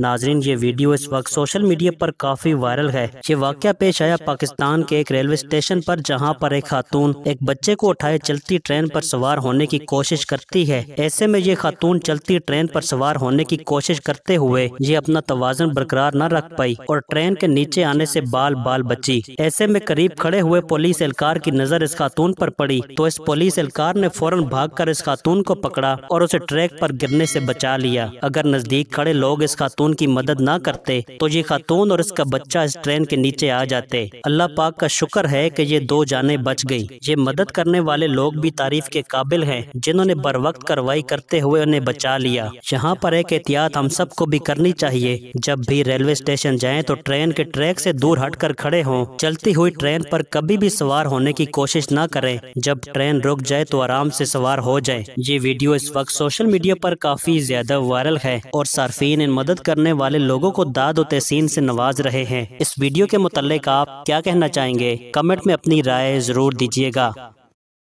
नाजरीन ये वीडियो इस वक्त सोशल मीडिया पर काफी वायरल है ये वाक्य पेश आया पाकिस्तान के एक रेलवे स्टेशन पर जहां पर एक खातून एक बच्चे को उठाए चलती ट्रेन पर सवार होने की कोशिश करती है ऐसे में ये खातून चलती ट्रेन पर सवार होने की कोशिश करते हुए ये अपना तोजन बरकरार न रख पाई और ट्रेन के नीचे आने ऐसी बाल बाल बची ऐसे में करीब खड़े हुए पुलिस एहलकार की नजर इस खातून आरोप पड़ी तो इस पुलिस एहलकार ने फौरन भाग इस खातून को पकड़ा और उसे ट्रैक आरोप गिरने ऐसी बचा लिया अगर नजदीक खड़े लोग इस खातून खातून की मदद ना करते तो ये खातून और इसका बच्चा इस ट्रेन के नीचे आ जाते अल्लाह पाक का शुक्र है कि ये दो जाने बच गई ये मदद करने वाले लोग भी तारीफ के काबिल हैं जिन्होंने बर वक्त कार्रवाई करते हुए उन्हें बचा लिया यहाँ पर एक एहतियात हम सबको भी करनी चाहिए जब भी रेलवे स्टेशन जाए तो ट्रेन के ट्रैक ऐसी दूर कर खड़े हों चलती हुई ट्रेन पर कभी भी सवार होने की कोशिश ना करें जब ट्रेन रुक जाए तो आराम से सवार हो जाए ये वीडियो इस वक्त सोशल मीडिया पर काफी ज्यादा वायरल है और सार्फिन इन मदद कर करने वाले लोगों को दाद और तहसीन से नवाज रहे हैं इस वीडियो के मुतल आप क्या कहना चाहेंगे कमेंट में अपनी राय जरूर दीजिएगा